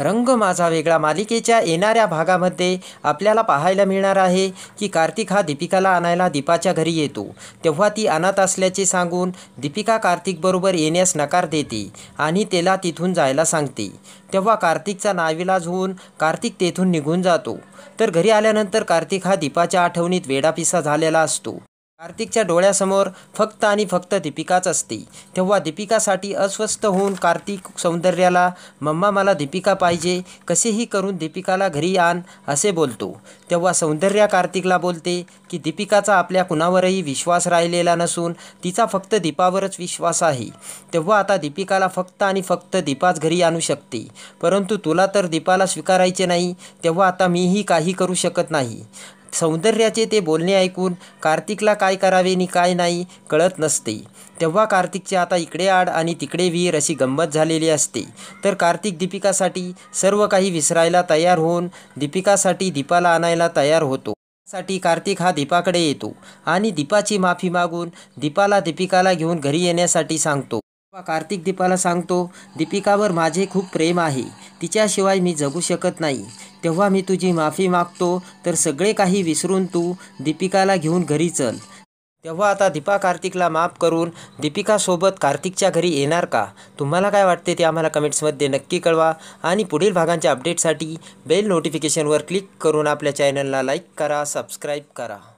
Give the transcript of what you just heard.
रंग माझा वेगळा मालिकेच्या येणाऱ्या भागामध्ये आपल्याला पाहायला मिळणार आहे की कार्तिक हा दीपिकाला आणायला दीपाच्या घरी येतो तेव्हा ती अनाथ असल्याचे सांगून दीपिका कार्तिकबरोबर येण्यास नकार देते आणि त्याला तिथून जायला सांगते तेव्हा कार्तिकचा नाविलाज होऊन कार्तिक तेथून निघून जातो तर घरी आल्यानंतर कार्तिक हा दीपाच्या आठवणीत वेडापिसा झालेला असतो कार्तिकच्या डोळ्यासमोर फक्त आणि फक्त दीपिकाच असते तेव्हा दीपिकासाठी अस्वस्थ होऊन कार्तिक सौंदर्याला मम्मा मला दीपिका पाहिजे कसेही करून दीपिकाला घरी आण असे बोलतो तेव्हा सौंदर्या कार्तिकला बोलते की दीपिकाचा आपल्या कुणावरही विश्वास राहिलेला नसून तिचा फक्त दीपावरच विश्वास आहे तेव्हा आता दीपिकाला फक्त आणि फक्त दीपाच घरी आणू शकते परंतु तुला तर दीपाला स्वीकारायचे नाही तेव्हा आता मीही काही करू शकत नाही सौंदर्याचे ते बोलणे ऐकून कार्तिकला काय करावे नि काय नाही कळत नसते तेव्हा कार्तिकचे आता इकडे आड आणि तिकडे विहीर अशी गंमत झालेली असते तर कार्तिक दीपिकासाठी सर्व काही विसरायला तयार होऊन दीपिकासाठी दीपाला आणायला तयार होतो साठी कार्तिक हा दीपाकडे येतो आणि दीपाची माफी मागून दीपाला दीपिकाला घेऊन घरी येण्यासाठी सांगतो कार्तिक दीपाला सांगतो दीपिकावर माझे खूप प्रेम आहे तिच्याशिवाय मी जगू शकत नाही तेव्हा मी तुझी माफी मागतो तर सगळे काही विसरून तू दीपिकाला घेऊन घरी चल तेव्हा आता दीपा कार्तिकला माफ करून दीपिकासोबत कार्तिकच्या घरी येणार का तुम्हाला काय वाटते ते आम्हाला कमेंट्समध्ये नक्की कळवा आणि पुढील भागांच्या अपडेटसाठी बेल नोटिफिकेशनवर क्लिक करून आपल्या चॅनलला लाईक करा सबस्क्राईब करा